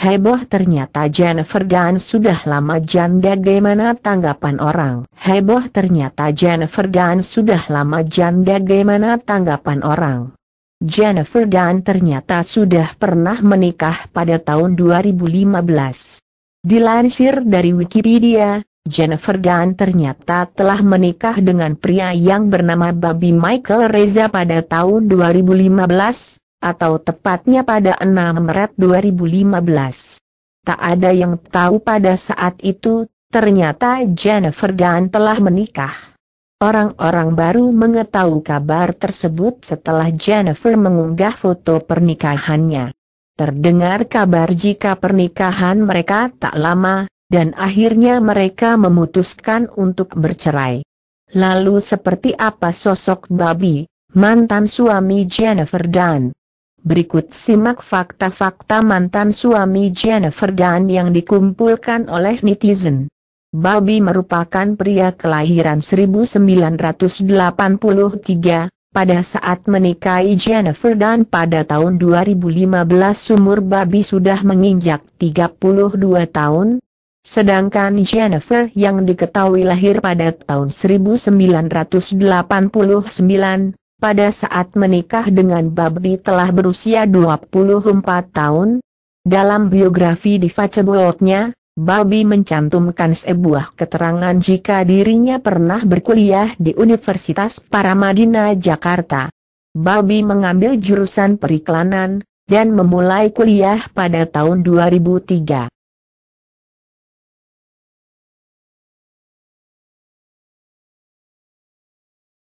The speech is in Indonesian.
Heboh ternyata Jennifer Dunn sudah lama janda gimana tanggapan orang. Heboh ternyata Jennifer Dunn sudah lama janda gimana tanggapan orang. Jennifer Dunn ternyata sudah pernah menikah pada tahun 2015. Dilansir dari Wikipedia, Jennifer Dunn ternyata telah menikah dengan pria yang bernama Bobby Michael Reza pada tahun 2015, atau tepatnya pada 6 Maret 2015. Tak ada yang tahu pada saat itu, ternyata Jennifer dan telah menikah. Orang-orang baru mengetahui kabar tersebut setelah Jennifer mengunggah foto pernikahannya. Terdengar kabar jika pernikahan mereka tak lama, dan akhirnya mereka memutuskan untuk bercerai. Lalu seperti apa sosok babi, mantan suami Jennifer Dunn? Berikut simak fakta-fakta mantan suami Jennifer Dan yang dikumpulkan oleh netizen. Bobby merupakan pria kelahiran 1983, pada saat menikahi Jennifer Dan pada tahun 2015 umur Bobby sudah menginjak 32 tahun, Sedangkan Jennifer yang diketahui lahir pada tahun 1989, pada saat menikah dengan Babdi telah berusia 24 tahun. Dalam biografi di facebook Babi mencantumkan sebuah keterangan jika dirinya pernah berkuliah di Universitas Paramadina Jakarta. Babi mengambil jurusan periklanan, dan memulai kuliah pada tahun 2003.